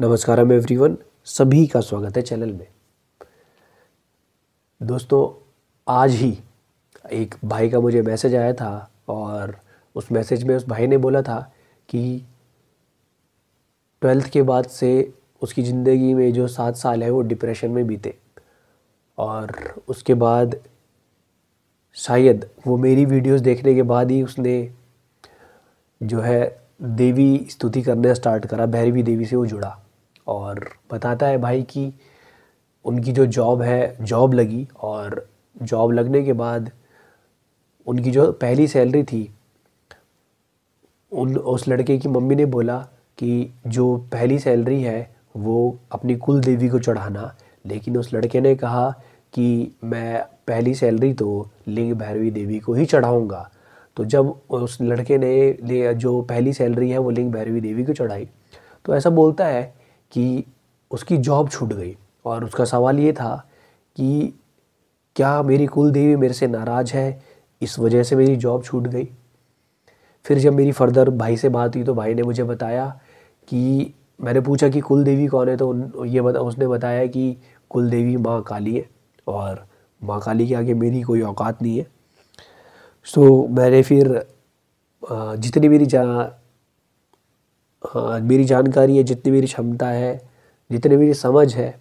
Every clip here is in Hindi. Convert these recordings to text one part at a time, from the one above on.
नमस्कार हम एवरीवन सभी का स्वागत है चैनल में दोस्तों आज ही एक भाई का मुझे मैसेज आया था और उस मैसेज में उस भाई ने बोला था कि ट्वेल्थ के बाद से उसकी ज़िंदगी में जो सात साल है वो डिप्रेशन में बीते और उसके बाद शायद वो मेरी वीडियोस देखने के बाद ही उसने जो है देवी स्तुति करना स्टार्ट करा भैरवी देवी से वो जुड़ा और बताता है भाई कि उनकी जो जॉब है जॉब लगी और जॉब लगने के बाद उनकी जो पहली सैलरी थी उन उस लड़के की मम्मी ने बोला कि जो पहली सैलरी है वो अपनी कुल देवी को चढ़ाना लेकिन उस लड़के ने कहा कि मैं पहली सैलरी तो लिंग भैरवी देवी को ही चढ़ाऊँगा तो जब उस लड़के ने जो पहली सैलरी है वो लिंग भैरवी देवी को चढ़ाई तो ऐसा बोलता है कि उसकी जॉब छूट गई और उसका सवाल ये था कि क्या मेरी कुल देवी मेरे से नाराज़ है इस वजह से मेरी जॉब छूट गई फिर जब मेरी फर्दर भाई से बात हुई तो भाई ने मुझे बताया कि मैंने पूछा कि कुल देवी कौन है तो उन ये बता उसने बताया कि कुल देवी माँ काली है और माँ काली के आगे मेरी कोई औकात नहीं है सो मैंने फिर जितनी मेरी जा हाँ, मेरी जानकारी है जितनी मेरी क्षमता है जितनी मेरी समझ है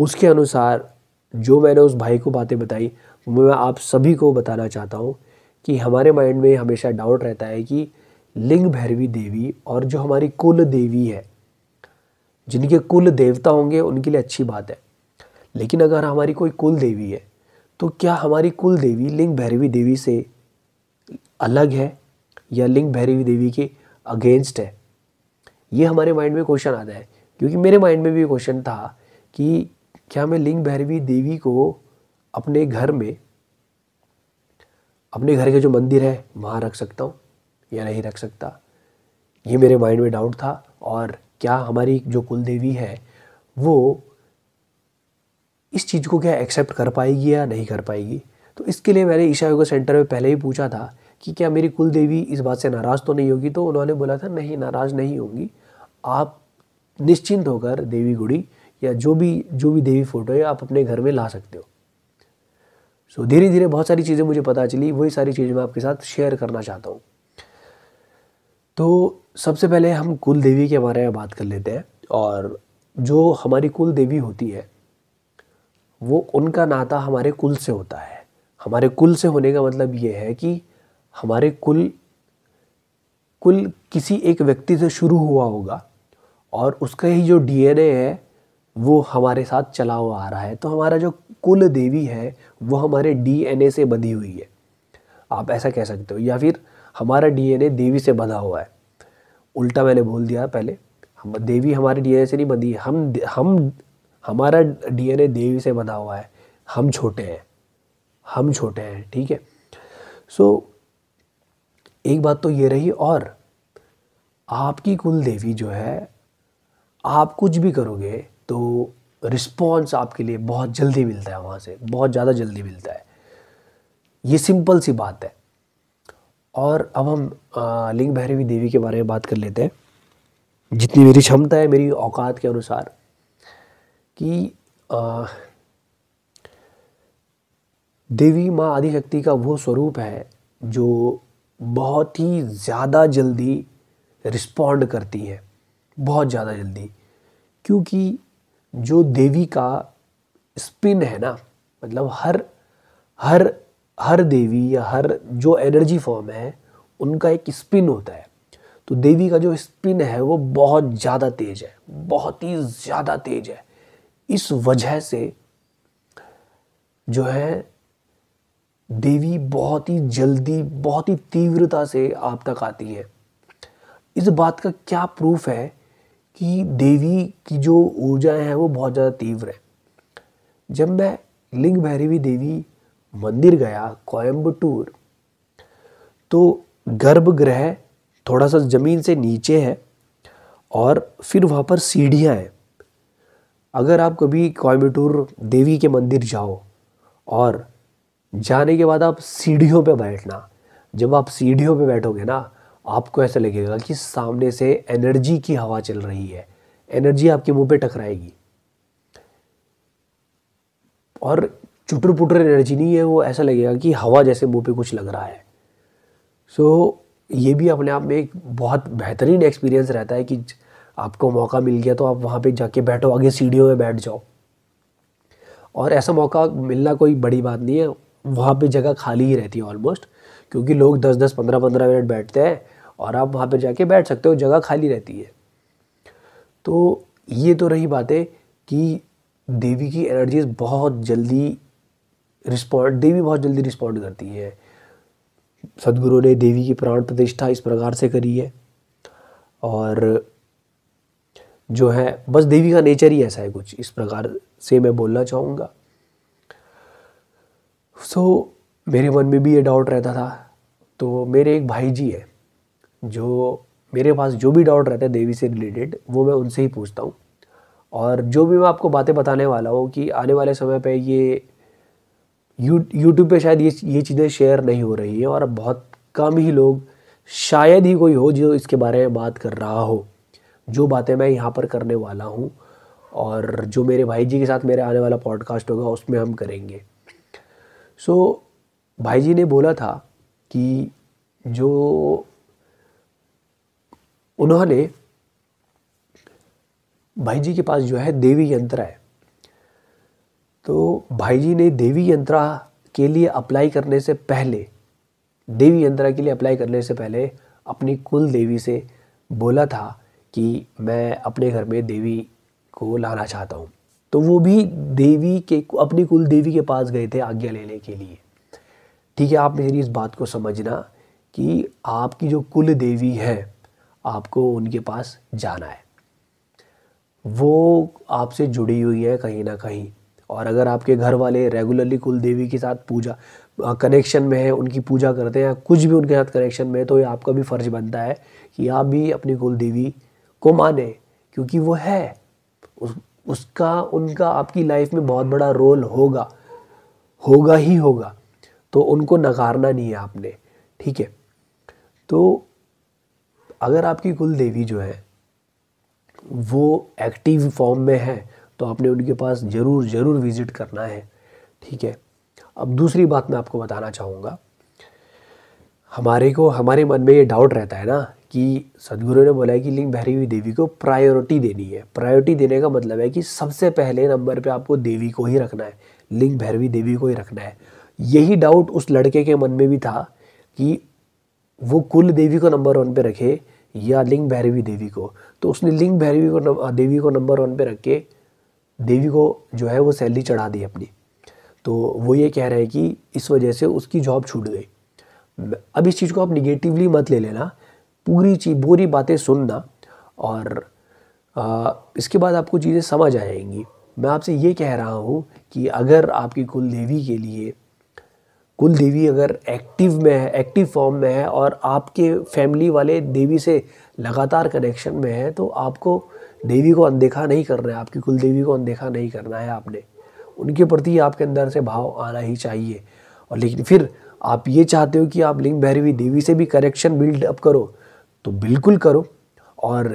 उसके अनुसार जो मैंने उस भाई को बातें बताई मैं आप सभी को बताना चाहता हूँ कि हमारे माइंड में हमेशा डाउट रहता है कि लिंग भैरवी देवी और जो हमारी कुल देवी है जिनके कुल देवता होंगे उनके लिए अच्छी बात है लेकिन अगर हमारी कोई कुल देवी है तो क्या हमारी कुल देवी लिंग भैरवी देवी से अलग है या लिंग भैरवी देवी के अगेंस्ट है ये हमारे माइंड में क्वेश्चन आता है क्योंकि मेरे माइंड में भी क्वेश्चन था कि क्या मैं लिंग भैरवी देवी को अपने घर में अपने घर के जो मंदिर है वहाँ रख सकता हूँ या नहीं रख सकता ये मेरे माइंड में डाउट था और क्या हमारी जो कुल देवी है वो इस चीज़ को क्या एक्सेप्ट कर पाएगी या नहीं कर पाएगी तो इसके लिए मैंने ईशा योगा सेंटर में पहले ही पूछा था कि क्या मेरी कुल देवी इस बात से नाराज़ तो नहीं होगी तो उन्होंने बोला था नहीं नाराज़ नहीं होंगी आप निश्चिंत होकर देवी गुड़ी या जो भी जो भी देवी फ़ोटो है आप अपने घर में ला सकते हो सो so, धीरे धीरे बहुत सारी चीज़ें मुझे पता चली वही सारी चीज़ें मैं आपके साथ शेयर करना चाहता हूँ तो सबसे पहले हम कुल देवी के बारे में बात कर लेते हैं और जो हमारी कुल देवी होती है वो उनका नाता हमारे कुल से होता है हमारे कुल से होने का मतलब ये है कि हमारे कुल कुल किसी एक व्यक्ति से शुरू हुआ होगा और उसका ही जो डीएनए है वो हमारे साथ चला हुआ आ रहा है तो हमारा जो कुल देवी है वो हमारे डीएनए से बंधी हुई है आप ऐसा कह सकते हो या फिर हमारा डीएनए देवी से बंधा हुआ है उल्टा मैंने बोल दिया पहले हम देवी हमारे डीएनए से नहीं बंधी हम हम हमारा डीएनए देवी से बंधा हुआ है हम छोटे हैं हम छोटे हैं ठीक है सो so, एक बात तो ये रही और आपकी कुल देवी जो है आप कुछ भी करोगे तो रिस्पॉन्स आपके लिए बहुत जल्दी मिलता है वहाँ से बहुत ज़्यादा जल्दी मिलता है ये सिंपल सी बात है और अब हम लिंग भैरवी देवी के बारे में बात कर लेते हैं जितनी मेरी क्षमता है मेरी औकात के अनुसार कि आ, देवी माँ आदिशक्ति का वो स्वरूप है जो बहुत ही ज़्यादा जल्दी रिस्पॉन्ड करती है बहुत ज़्यादा जल्दी क्योंकि जो देवी का स्पिन है ना मतलब हर हर हर देवी या हर जो एनर्जी फॉर्म है उनका एक स्पिन होता है तो देवी का जो स्पिन है वो बहुत ज़्यादा तेज है बहुत ही ज़्यादा तेज है इस वजह से जो है देवी बहुत ही जल्दी बहुत ही तीव्रता से आप तक आती है इस बात का क्या प्रूफ है कि देवी की जो ऊर्जा हैं वो बहुत ज़्यादा तीव्र है जब मैं लिंग भैरवी देवी मंदिर गया कोयम्बटूर तो गर्भगृह थोड़ा सा ज़मीन से नीचे है और फिर वहाँ पर सीढ़ियाँ हैं अगर आप कभी कोयम्बटूर देवी के मंदिर जाओ और जाने के बाद आप सीढ़ियों पे बैठना जब आप सीढ़ियों पे बैठोगे ना आपको ऐसा लगेगा कि सामने से एनर्जी की हवा चल रही है एनर्जी आपके मुंह पे टकराएगी और चुटर पुटर एनर्जी नहीं है वो ऐसा लगेगा कि हवा जैसे मुंह पे कुछ लग रहा है सो so, ये भी अपने आप में एक बहुत बेहतरीन एक्सपीरियंस रहता है कि आपको मौका मिल गया तो आप वहाँ पे जाके बैठो आगे सीढ़ियों में बैठ जाओ और ऐसा मौका मिलना कोई बड़ी बात नहीं है वहाँ पे जगह खाली ही रहती है ऑलमोस्ट क्योंकि लोग दस दस पंद्रह पंद्रह मिनट बैठते हैं और आप वहाँ पे जाके बैठ सकते हो जगह खाली रहती है तो ये तो रही बातें कि देवी की एनर्जीज बहुत जल्दी रिस्पॉन्ड देवी बहुत जल्दी रिस्पॉन्ड करती है सदगुरु ने देवी की प्राण प्रतिष्ठा इस प्रकार से करी है और जो है बस देवी का नेचर ही ऐसा है कुछ इस प्रकार से मैं बोलना चाहूँगा सो so, मेरे मन में भी ये डाउट रहता था तो मेरे एक भाई जी है जो मेरे पास जो भी डाउट रहता है देवी से रिलेटेड वो मैं उनसे ही पूछता हूँ और जो भी मैं आपको बातें बताने वाला हूँ कि आने वाले समय पे ये यू यूट्यूब पे शायद ये ये चीज़ें शेयर नहीं हो रही है और बहुत कम ही लोग शायद ही कोई हो जो इसके बारे में बात कर रहा हो जो बातें मैं यहाँ पर करने वाला हूँ और जो मेरे भाई जी के साथ मेरे आने वाला पॉडकास्ट होगा उसमें हम करेंगे सो so, भाई जी ने बोला था कि जो उन्होंने भाई जी के पास जो है देवी यंत्र है तो भाई जी ने देवी यंत्रा के लिए अप्लाई करने से पहले देवी यंत्रा के लिए अप्लाई करने से पहले अपनी कुल देवी से बोला था कि मैं अपने घर में देवी को लाना चाहता हूँ तो वो भी देवी के अपनी कुल देवी के पास गए थे आज्ञा लेने के लिए ठीक है आप मेरी इस बात को समझना कि आपकी जो कुल देवी है आपको उनके पास जाना है वो आपसे जुड़ी हुई है कहीं ना कहीं और अगर आपके घर वाले रेगुलरली कुल देवी के साथ पूजा कनेक्शन में है उनकी पूजा करते हैं कुछ भी उनके साथ कनेक्शन में है तो ये आपका भी फ़र्ज बनता है कि आप भी अपनी कुल देवी को माने क्योंकि वो है उस उसका उनका आपकी लाइफ में बहुत बड़ा रोल होगा होगा ही होगा तो उनको नकारना नहीं है आपने ठीक है तो अगर आपकी कुल देवी जो है वो एक्टिव फॉर्म में है तो आपने उनके पास ज़रूर ज़रूर विज़िट करना है ठीक है अब दूसरी बात मैं आपको बताना चाहूँगा हमारे को हमारे मन में ये डाउट रहता है ना कि सदगुरु ने बोला है कि लिंग भैरवी देवी को प्रायोरिटी देनी है प्रायोरिटी देने का मतलब है कि सबसे पहले नंबर पे आपको देवी को ही रखना है लिंग भैरवी देवी को ही रखना है यही डाउट उस लड़के के मन में भी था कि वो कुल देवी को नंबर वन पे रखे या लिंग भैरवी देवी को तो उसने लिंग भैरवी को देवी को नंबर वन पे रख के देवी को जो है वो सैलरी चढ़ा दी अपनी तो वो ये कह रहे हैं कि इस वजह से उसकी जॉब छूट गई अब इस चीज़ को आप निगेटिवली मत ले लेना पूरी चीज पूरी बातें सुनना और आ, इसके बाद आपको चीज़ें समझ आ जाएंगी मैं आपसे ये कह रहा हूँ कि अगर आपकी कुल देवी के लिए कुल देवी अगर एक्टिव में है एक्टिव फॉर्म में है और आपके फैमिली वाले देवी से लगातार कनेक्शन में है तो आपको देवी को अनदेखा नहीं करना है आपकी कुल देवी को अनदेखा नहीं करना है आपने उनके प्रति आपके अंदर से भाव आना ही चाहिए और लेकिन फिर आप ये चाहते हो कि आप लिंग भैरवी देवी से भी कनेक्शन बिल्ड अप करो तो बिल्कुल करो और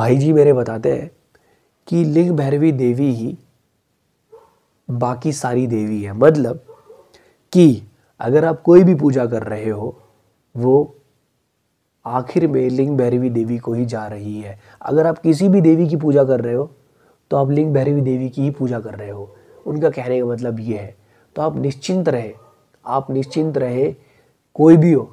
भाई जी मेरे बताते हैं कि लिंग भैरवी देवी ही बाकी सारी देवी है मतलब कि अगर आप कोई भी पूजा कर रहे हो वो आखिर में लिंग भैरवी देवी को ही जा रही है अगर आप किसी भी देवी की पूजा कर रहे हो तो आप लिंग भैरवी देवी की ही पूजा कर रहे हो उनका कहने का मतलब ये है तो आप निश्चिंत रहें आप निश्चिंत रहे कोई भी हो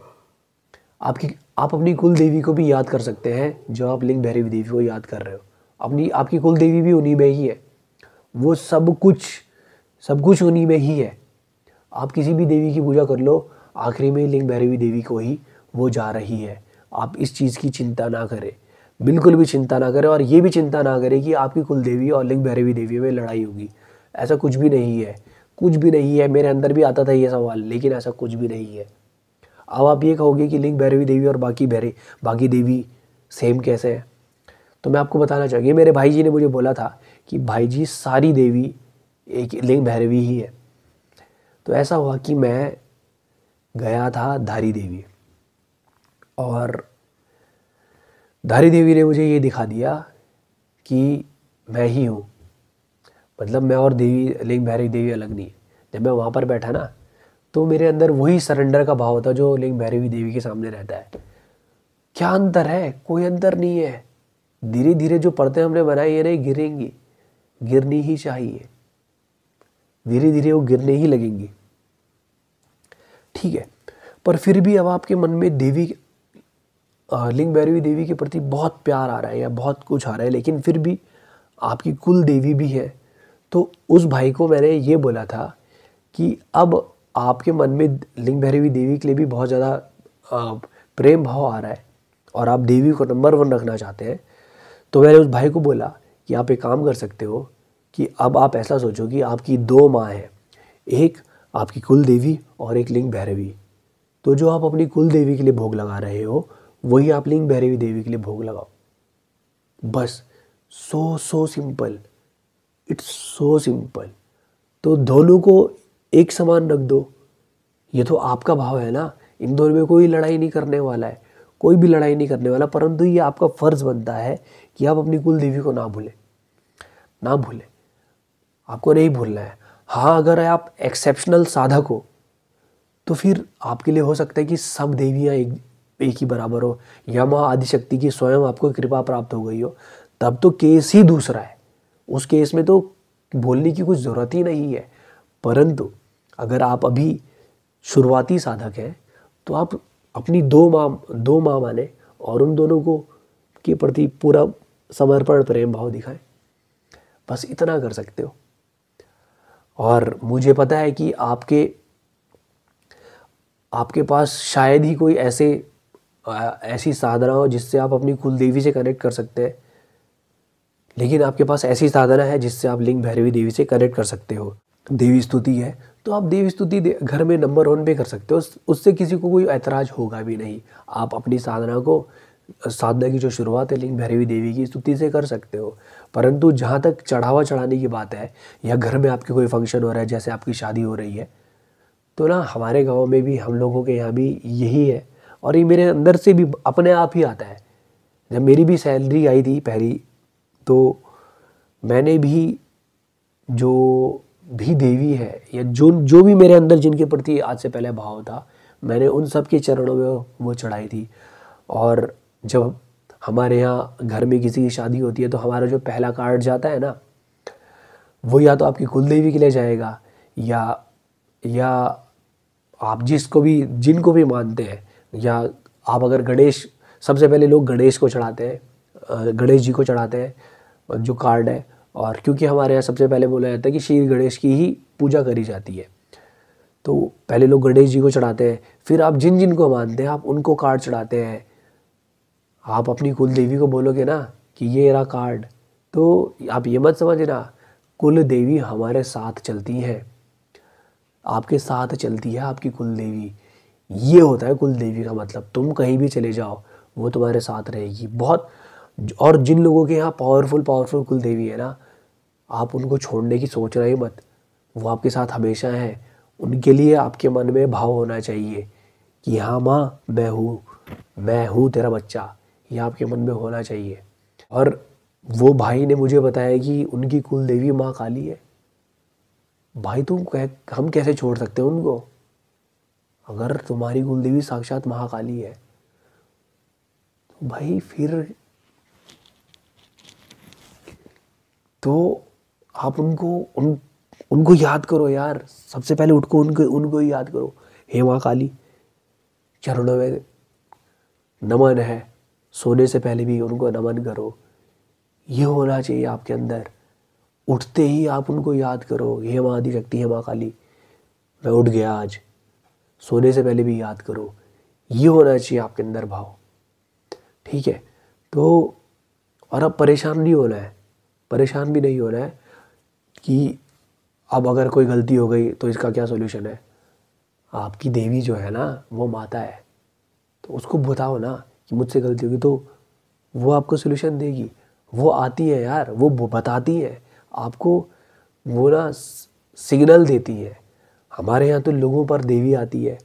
आपकी आप अपनी कुल देवी को भी याद कर सकते हैं जो आप लिंग भैरवी देवी को याद कर रहे हो अपनी आपकी कुल देवी भी उन्हीं में ही है वो सब कुछ सब कुछ उन्हीं में ही है आप किसी भी देवी की पूजा कर लो आखिरी में लिंग भैरवी देवी को ही वो जा रही है आप इस चीज़ की चिंता ना करें बिल्कुल भी चिंता ना करें और ये भी चिंता ना करें कि आपकी कुल देवी और लिंग भैरवी देवी में लड़ाई होगी ऐसा कुछ भी नहीं है कुछ भी नहीं है मेरे अंदर भी आता था ये सवाल लेकिन ऐसा कुछ भी नहीं है अब आप ये कहोगे कि लिंग भैरवी देवी और बाकी भैरवी बाकी देवी सेम कैसे है तो मैं आपको बताना चाहूँगी मेरे भाई जी ने मुझे बोला था कि भाई जी सारी देवी एक लिंग भैरवी ही है तो ऐसा हुआ कि मैं गया था धारी देवी और धारी देवी ने मुझे ये दिखा दिया कि मैं ही हूँ मतलब मैं और देवी लिंग भैरवी देवी अलग नहीं है जब मैं वहाँ पर बैठा ना तो मेरे अंदर वही सरेंडर का भाव होता जो लिंग भैरवी देवी के सामने रहता है क्या अंतर है कोई अंतर नहीं है धीरे धीरे जो परतें हमने बनाई है नहीं गिरेंगी गिरनी ही चाहिए धीरे धीरे वो गिरने ही लगेंगी ठीक है पर फिर भी अब आपके मन में देवी लिंग भैरवी देवी के प्रति बहुत प्यार आ रहा है या बहुत कुछ आ रहा है लेकिन फिर भी आपकी कुल देवी भी है तो उस भाई को मैंने ये बोला था कि अब आपके मन में लिंग भैरवी देवी के लिए भी बहुत ज़्यादा प्रेम भाव आ रहा है और आप देवी को नंबर वन रखना चाहते हैं तो मैंने उस भाई को बोला कि आप एक काम कर सकते हो कि अब आप ऐसा सोचो कि आपकी दो माँ हैं एक आपकी कुल देवी और एक लिंग भैरवी तो जो आप अपनी कुल देवी के लिए भोग लगा रहे हो वही आप लिंग भैरवी देवी के लिए भोग लगाओ बस so so simple it's so simple तो दोनों को एक समान रख दो ये तो आपका भाव है ना इन दोनों में कोई लड़ाई नहीं करने वाला है कोई भी लड़ाई नहीं करने वाला परंतु ये आपका फ़र्ज़ बनता है कि आप अपनी कुल देवी को ना भूलें ना भूलें आपको नहीं भूलना है हाँ अगर आप एक्सेप्शनल साधक हो तो फिर आपके लिए हो सकता है कि सब देवियाँ एक एक ही बराबर हो या माँ आदिशक्ति की स्वयं आपको कृपा प्राप्त हो गई हो तब तो केस ही दूसरा है उस केस में तो बोलने की कुछ ज़रूरत ही नहीं है परंतु अगर आप अभी शुरुआती साधक हैं तो आप अपनी दो माँ दो माँ माने और उन दोनों को के प्रति पूरा समर्पण प्रेम भाव दिखाएं बस इतना कर सकते हो और मुझे पता है कि आपके आपके पास शायद ही कोई ऐसे ऐसी साधना हो जिससे आप अपनी कुल देवी से कनेक्ट कर सकते हैं लेकिन आपके पास ऐसी साधना है जिससे आप लिंग भैरवी देवी से कनेक्ट कर सकते हो देवी स्तुति है तो आप देवी स्तुति दे, घर में नंबर वन पे कर सकते हो उस, उससे किसी को कोई ऐतराज होगा भी नहीं आप अपनी साधना को साधना की जो शुरुआत है लिंग भैरवी देवी की स्तुति से कर सकते हो परंतु जहाँ तक चढ़ावा चढ़ाने की बात है या घर में आपके कोई फंक्शन हो रहा है जैसे आपकी शादी हो रही है तो ना हमारे गाँव में भी हम लोगों के यहाँ भी यही है और ये मेरे अंदर से भी अपने आप ही आता है जब मेरी भी सैलरी आई थी पहली तो मैंने भी जो भी देवी है या जो जो भी मेरे अंदर जिनके प्रति आज से पहले भाव था मैंने उन सब के चरणों में वो चढ़ाई थी और जब हमारे यहाँ घर में किसी की शादी होती है तो हमारा जो पहला कार्ड जाता है ना वो या तो आपकी कुलदेवी के लिए जाएगा या या आप जिसको भी जिनको भी मानते हैं या आप अगर गणेश सबसे पहले लोग गणेश को चढ़ाते हैं गणेश जी को चढ़ाते हैं जो कार्ड है और क्योंकि हमारे यहाँ सबसे पहले बोला जाता है कि श्री गणेश की ही पूजा करी जाती है तो पहले लोग गणेश जी को चढ़ाते हैं फिर आप जिन जिन को मानते हैं आप उनको कार्ड चढ़ाते हैं आप अपनी कुल देवी को बोलोगे ना कि ये रहा कार्ड तो आप ये मत समझना कुल देवी हमारे साथ चलती है आपके साथ चलती है आपकी कुल देवी ये होता है कुल देवी का मतलब तुम कहीं भी चले जाओ वो तुम्हारे साथ रहेगी बहुत और जिन लोगों के यहाँ पावरफुल पावरफुल कुल देवी है ना आप उनको छोड़ने की सोच रहे मत वो आपके साथ हमेशा हैं उनके लिए आपके मन में भाव होना चाहिए कि हाँ माँ मैं हूँ मैं हूँ तेरा बच्चा ये आपके मन में होना चाहिए और वो भाई ने मुझे बताया कि उनकी कुल देवी माँ काली है भाई तुम कह हम कैसे छोड़ सकते हैं उनको अगर तुम्हारी कुलदेवी साक्षात महाकाली है तो भाई फिर तो आप उनको उन उनको याद करो यार सबसे पहले उठको उनको उनको ही याद करो हे माँ काली चरणों में नमन है सोने से पहले भी उनको नमन करो ये होना चाहिए आपके अंदर उठते ही आप उनको याद करो हे माँ आदि शक्ति हे माँ काली मैं उठ गया आज सोने से पहले भी याद करो ये होना चाहिए आपके अंदर भाव ठीक है तो और अब परेशान नहीं होना है परेशान भी नहीं होना है कि अब अगर कोई गलती हो गई तो इसका क्या सोल्यूशन है आपकी देवी जो है ना वो माता है तो उसको बताओ ना कि मुझसे गलती होगी तो वो आपको सोल्यूशन देगी वो आती है यार वो बताती है आपको वो ना सिग्नल देती है हमारे यहाँ तो लोगों पर देवी आती है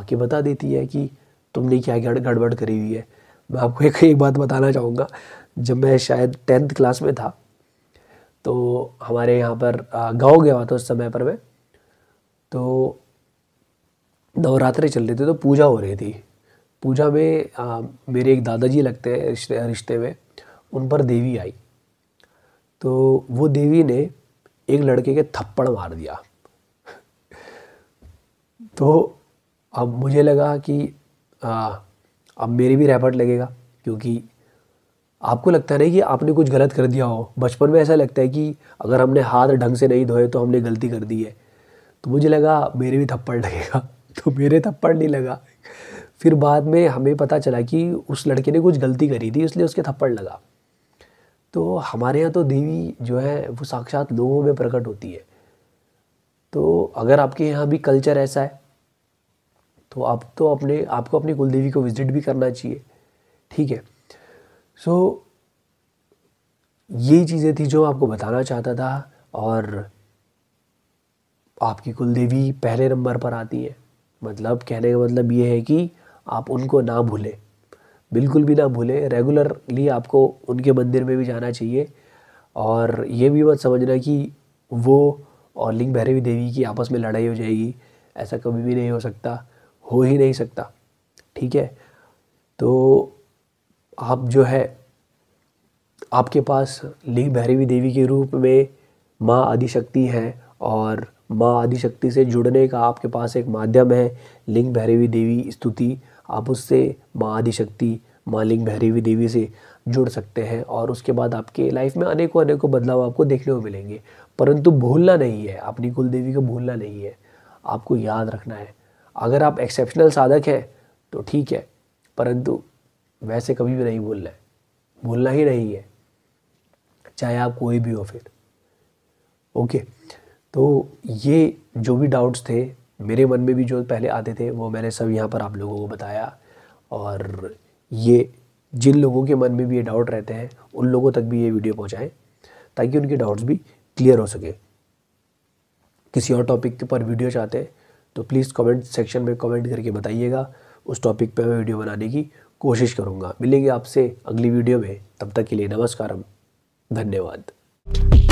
आके बता देती है कि तुमने क्या गड़बड़ करी हुई है मैं आपको एक एक बात बताना चाहूँगा जब मैं शायद टेंथ क्लास में था तो हमारे यहाँ पर गाँव गया हुआ था उस समय पर मैं तो नवरात्रि चल रही थी तो पूजा हो रही थी पूजा में आ, मेरे एक दादाजी लगते हैं रिश्ते रिश्ते में उन पर देवी आई तो वो देवी ने एक लड़के के थप्पड़ मार दिया तो अब मुझे लगा कि आ, अब मेरी भी रैपट लगेगा क्योंकि आपको लगता नहीं कि आपने कुछ गलत कर दिया हो बचपन में ऐसा लगता है कि अगर हमने हाथ ढंग से नहीं धोए तो हमने गलती कर दी है तो मुझे लगा मेरे भी थप्पड़ लगेगा तो मेरे थप्पड़ नहीं लगा फिर बाद में हमें पता चला कि उस लड़के ने कुछ गलती करी थी इसलिए उसके थप्पड़ लगा तो हमारे यहाँ तो देवी जो है वो साक्षात लोगों में प्रकट होती है तो अगर आपके यहाँ भी कल्चर ऐसा है तो आप तो अपने आपको अपनी कुलदेवी को विज़िट भी करना चाहिए ठीक है सो so, ये चीज़ें थी जो आपको बताना चाहता था और आपकी कुलदेवी पहले नंबर पर आती है मतलब कहने का मतलब ये है कि आप उनको ना भूलें बिल्कुल भी ना भूलें रेगुलरली आपको उनके मंदिर में भी जाना चाहिए और ये भी मत समझना कि वो और लिंग भैरवी देवी की आपस में लड़ाई हो जाएगी ऐसा कभी भी नहीं हो सकता हो ही नहीं सकता ठीक है तो आप जो है आपके पास लिंग भैरवी देवी के रूप में माँ आदिशक्ति है और माँ आदिशक्ति से जुड़ने का आपके पास एक माध्यम है लिंग भैरवी देवी स्तुति आप उससे माँ आदिशक्ति माँ लिंग भैरवी देवी से जुड़ सकते हैं और उसके बाद आपके लाइफ में अनेकों अनेकों बदलाव आपको देखने को मिलेंगे परंतु भूलना नहीं है अपनी कुल देवी को भूलना नहीं है आपको याद रखना है अगर आप एक्सेप्शनल साधक हैं तो ठीक है परंतु वैसे कभी भी नहीं भूलना है भूलना ही नहीं है चाहे आप कोई भी हो फिर ओके तो ये जो भी डाउट्स थे मेरे मन में भी जो पहले आते थे वो मैंने सब यहाँ पर आप लोगों को बताया और ये जिन लोगों के मन में भी ये डाउट रहते हैं उन लोगों तक भी ये वीडियो पहुँचाएँ ताकि उनके डाउट्स भी क्लियर हो सके किसी और टॉपिक पर वीडियो चाहते हैं तो प्लीज़ कमेंट सेक्शन में कमेंट करके बताइएगा उस टॉपिक पे हमें वीडियो बनाने की कोशिश करूँगा मिलेंगे आपसे अगली वीडियो में तब तक के लिए नमस्कार धन्यवाद